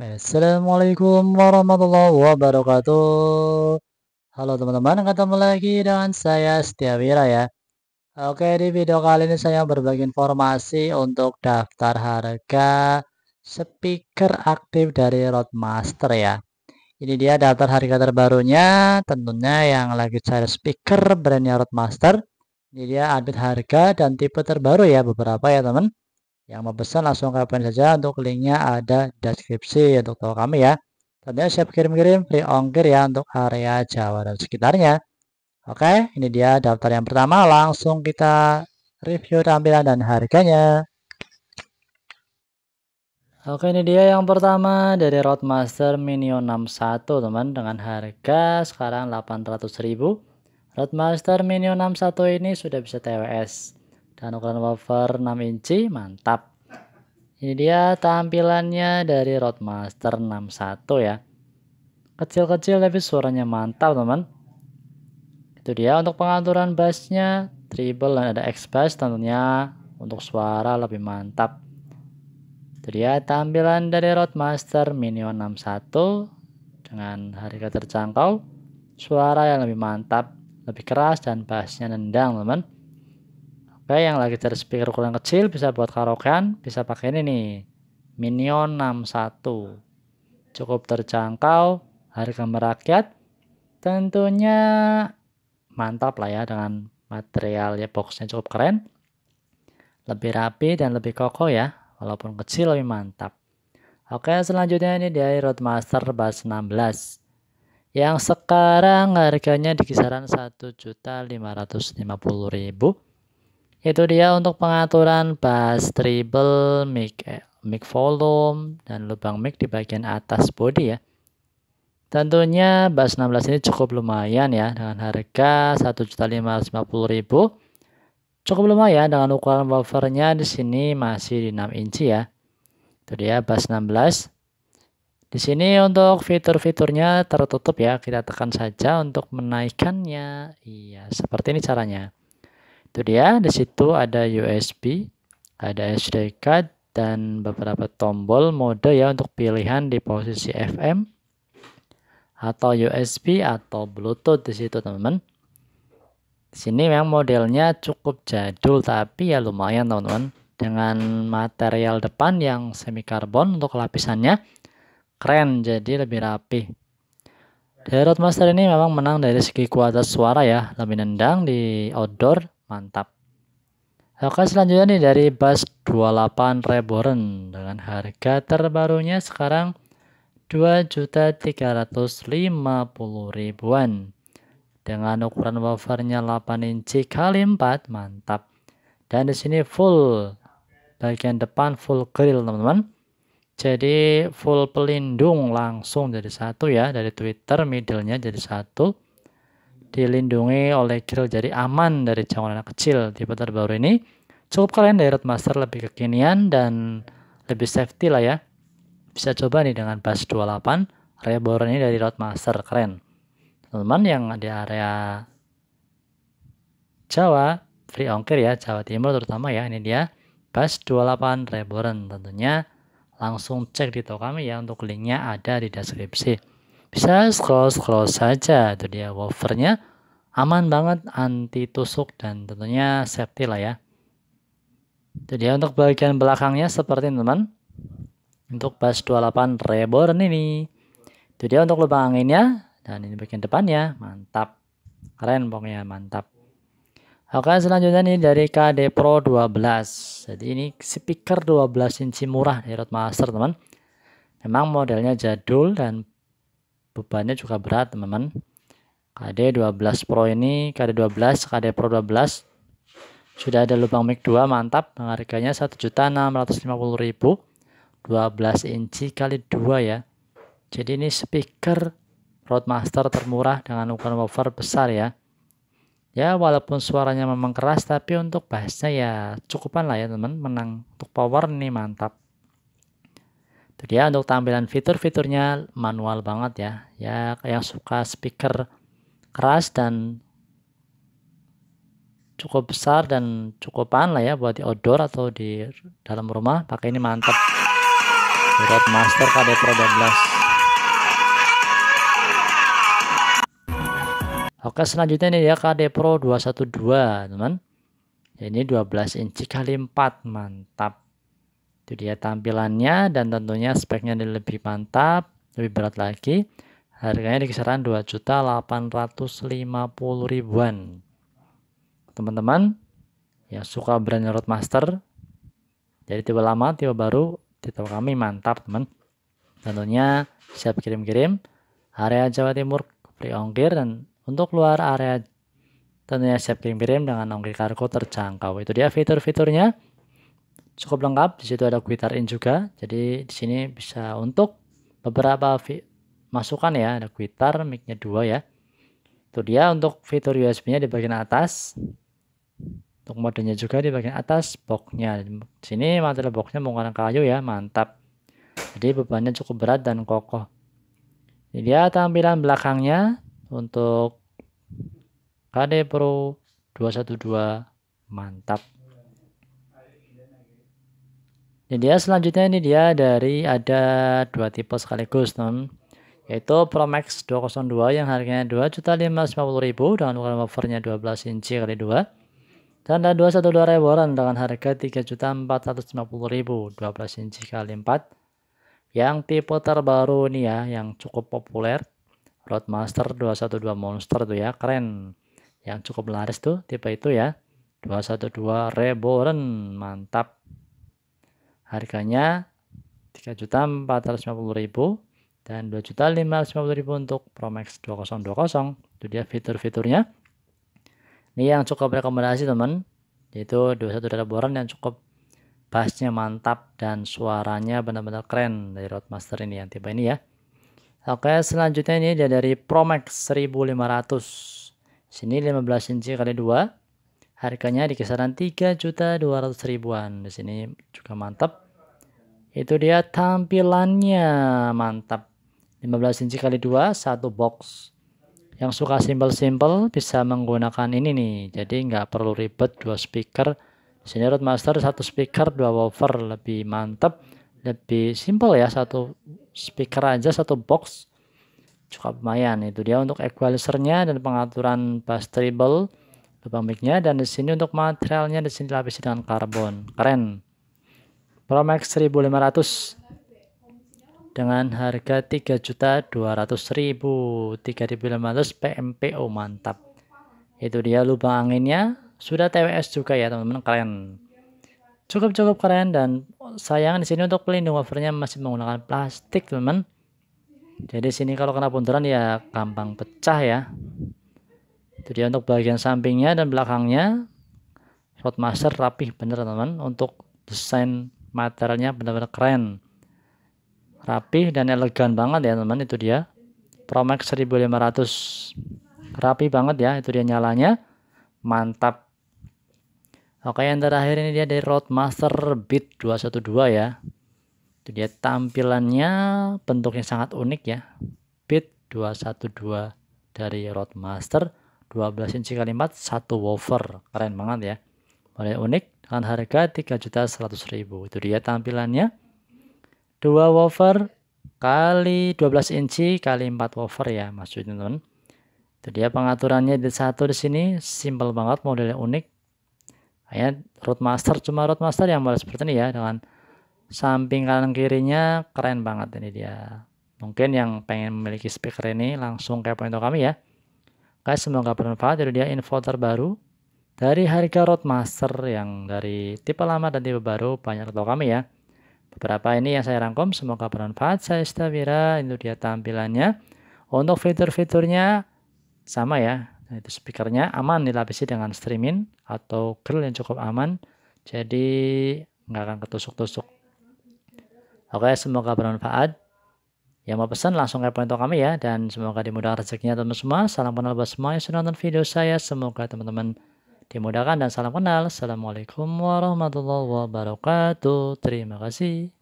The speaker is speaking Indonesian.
Assalamualaikum warahmatullahi wabarakatuh Halo teman-teman, ketemu lagi dengan saya Setia Wira ya Oke, di video kali ini saya berbagi informasi untuk daftar harga speaker aktif dari Roadmaster ya Ini dia daftar harga terbarunya, tentunya yang lagi cari speaker brandnya Roadmaster Ini dia update harga dan tipe terbaru ya beberapa ya teman yang mau pesan langsung ke pen saja. Untuk linknya ada deskripsi untuk toko kami ya. Tentunya siap kirim-kirim free ongkir ya untuk area Jawa dan sekitarnya. Oke, ini dia daftar yang pertama. Langsung kita review tampilan dan harganya. Oke ini dia yang pertama dari Roadmaster Minio 61 teman dengan harga sekarang 800.000 Roadmaster Minio 61 ini sudah bisa TWS dan ukuran wafer 6 inci, mantap. Ini dia tampilannya dari Roadmaster 61 ya. Kecil-kecil tapi suaranya mantap teman. Itu dia untuk pengaturan bassnya, triple dan ada X bass tentunya untuk suara lebih mantap. Itu dia tampilan dari Roadmaster Minion 61 dengan harga terjangkau, suara yang lebih mantap, lebih keras dan bassnya nendang teman. -teman. Supaya yang lagi cari speaker ukuran kecil bisa buat karaokean, bisa pakai ini nih. Minion 61. Cukup terjangkau, harga merakyat. Tentunya mantap lah ya dengan material ya boxnya cukup keren. Lebih rapi dan lebih kokoh ya, walaupun kecil lebih mantap. Oke, selanjutnya ini dari Roadmaster Bass 16 yang sekarang harganya di kisaran 1.550.000 itu dia untuk pengaturan bass treble, mic, eh, mic volume, dan lubang mic di bagian atas body ya. Tentunya bass 16 ini cukup lumayan ya dengan harga 1.550.000. Cukup lumayan dengan ukuran wafernya di sini masih di 6 inci ya. Itu dia bass 16. Di sini untuk fitur-fiturnya tertutup ya, kita tekan saja untuk menaikkannya. Iya, seperti ini caranya. Itu dia, di situ ada USB, ada SD card, dan beberapa tombol mode ya untuk pilihan di posisi FM atau USB atau Bluetooth di situ teman-teman. sini memang modelnya cukup jadul tapi ya lumayan teman-teman dengan material depan yang semi karbon untuk lapisannya keren jadi lebih rapi. Dari Roadmaster ini memang menang dari segi kualitas suara ya, lebih nendang di outdoor Mantap. Oke selanjutnya nih dari Bus 28 Reborn dengan harga terbarunya sekarang 2.350 ribuan dengan ukuran wafernya 8 inci kali 4 mantap dan di sini full bagian depan full grill teman-teman jadi full pelindung langsung jadi satu ya dari Twitter middlenya jadi satu dilindungi oleh grill jadi aman dari jangkauan anak kecil. Tipe terbaru ini cukup kalian dari Roadmaster lebih kekinian dan lebih safety lah ya. Bisa coba nih dengan Bass 28 Reborn ini dari Roadmaster, keren. Teman-teman yang di area Jawa, free ongkir ya, Jawa Timur terutama ya, ini dia Bass 28 Reborn tentunya. Langsung cek di toko kami ya, untuk linknya ada di deskripsi bisa scroll scroll saja itu dia wafernya aman banget anti tusuk dan tentunya safety lah ya Jadi dia untuk bagian belakangnya seperti ini, teman untuk bus 28 reborn ini itu dia untuk lubang anginnya dan ini bagian depannya mantap keren pokoknya mantap Oke selanjutnya nih dari KD Pro 12 Jadi ini speaker 12 inci murah dari Roadmaster teman Memang modelnya jadul dan bebannya juga berat teman-teman KD12 Pro ini KD12 KD Pro 12 sudah ada lubang mic 2 mantap dengan harganya 1.650.000 12 inci kali 2 ya jadi ini speaker Roadmaster termurah dengan ukuran woofer besar ya ya walaupun suaranya memang keras tapi untuk bassnya ya cukupan lah ya teman menang untuk power nih mantap itu dia ya, untuk tampilan fitur-fiturnya manual banget ya ya yang suka speaker keras dan cukup besar dan cukupan lah ya buat di outdoor atau di dalam rumah pakai ini mantap Master KD Pro 12 Oke selanjutnya ini ya KD Pro 212 teman ini 12 inci kali 4 mantap itu dia ya, tampilannya dan tentunya speknya lebih mantap, lebih berat lagi. Harganya di kisaran juta 2.850 ribuan. Teman-teman yang suka brand Roadmaster, jadi tiba lama, tiba baru, tipe kami mantap teman. Tentunya siap kirim-kirim area Jawa Timur free ongkir dan untuk luar area tentunya siap kirim-kirim dengan ongkir kargo terjangkau. Itu dia fitur-fiturnya cukup lengkap. Di situ ada guitar in juga. Jadi di sini bisa untuk beberapa masukan ya. Ada guitar mic-nya dua ya. Itu dia untuk fitur USB-nya di bagian atas. Untuk modenya juga di bagian atas box-nya. Di sini material box-nya menggunakan kayu ya, mantap. Jadi bebannya cukup berat dan kokoh. Ini dia tampilan belakangnya untuk KD Pro 212 mantap. Jadi dia selanjutnya ini dia dari ada dua tipe sekaligus teman yaitu Pro Max 202 yang harganya 2.550.000 dengan ukuran wafernya 12 inci kali 2 dan ada 212 reboran dengan harga 3.450.000 12 inci kali 4 yang tipe terbaru ini ya yang cukup populer Roadmaster 212 Monster tuh ya keren yang cukup laris tuh tipe itu ya 212 Reborn mantap Harganya 3.450.000 dan 2.550.000 untuk Pro Max 2020. Itu dia fitur-fiturnya. Ini yang cukup rekomendasi teman, yaitu 21 data boran yang cukup bassnya mantap dan suaranya benar-benar keren dari Roadmaster ini yang tipe ini ya. Oke, selanjutnya ini dia dari Max 1500. Sini 15 inci kali 2 Harganya di kisaran 3 juta 200 ribuan. Di sini juga mantap. Itu dia tampilannya mantap. 15 inci kali dua, satu box. Yang suka simple-simple bisa menggunakan ini nih. Jadi nggak perlu ribet dua speaker. Di sini Roadmaster satu speaker dua woofer lebih mantap, lebih simple ya satu speaker aja satu box cukup lumayan itu dia untuk equalizernya dan pengaturan bass treble lubang micnya dan di sini untuk materialnya di sini dilapisi dengan karbon keren Pro Max 1500 dengan harga 3.200.000 3.500 PMPO mantap itu dia lubang anginnya sudah TWS juga ya teman-teman keren cukup cukup keren dan sayang di sini untuk pelindung wafernya masih menggunakan plastik teman-teman jadi sini kalau kena bundaran ya gampang pecah ya itu dia untuk bagian sampingnya dan belakangnya Roadmaster rapih bener teman-teman untuk desain materialnya benar-benar keren rapih dan elegan banget ya teman teman itu dia Promax 1500 rapi banget ya itu dia nyalanya mantap Oke yang terakhir ini dia dari Roadmaster Beat 212 ya itu dia tampilannya bentuknya sangat unik ya Beat 212 dari Roadmaster 12 inci kalimat 1 woofer, keren banget ya model unik dengan harga 3.100.000 itu dia tampilannya 2 woofer kali 12 inci kali 4 woofer ya maksudnya teman itu dia pengaturannya di satu di sini simple banget modelnya unik hanya roadmaster cuma roadmaster yang model seperti ini ya dengan samping kanan kirinya keren banget ini dia mungkin yang pengen memiliki speaker ini langsung ke point kami ya Guys, semoga bermanfaat. Jadi dia info terbaru dari harga Roadmaster yang dari tipe lama dan tipe baru banyak atau kami ya. Beberapa ini yang saya rangkum, semoga bermanfaat. Saya Istavira, itu dia tampilannya. Untuk fitur-fiturnya sama ya, nah, itu speakernya aman dilapisi dengan streaming atau grill yang cukup aman, jadi nggak akan ketusuk-tusuk. Oke, semoga bermanfaat. Yang mau pesan langsung ke poin kami ya. Dan semoga dimudahkan rezekinya teman semua. Salam kenal buat semua yang sudah nonton video saya. Semoga teman-teman dimudahkan dan salam kenal. Assalamualaikum warahmatullahi wabarakatuh. Terima kasih.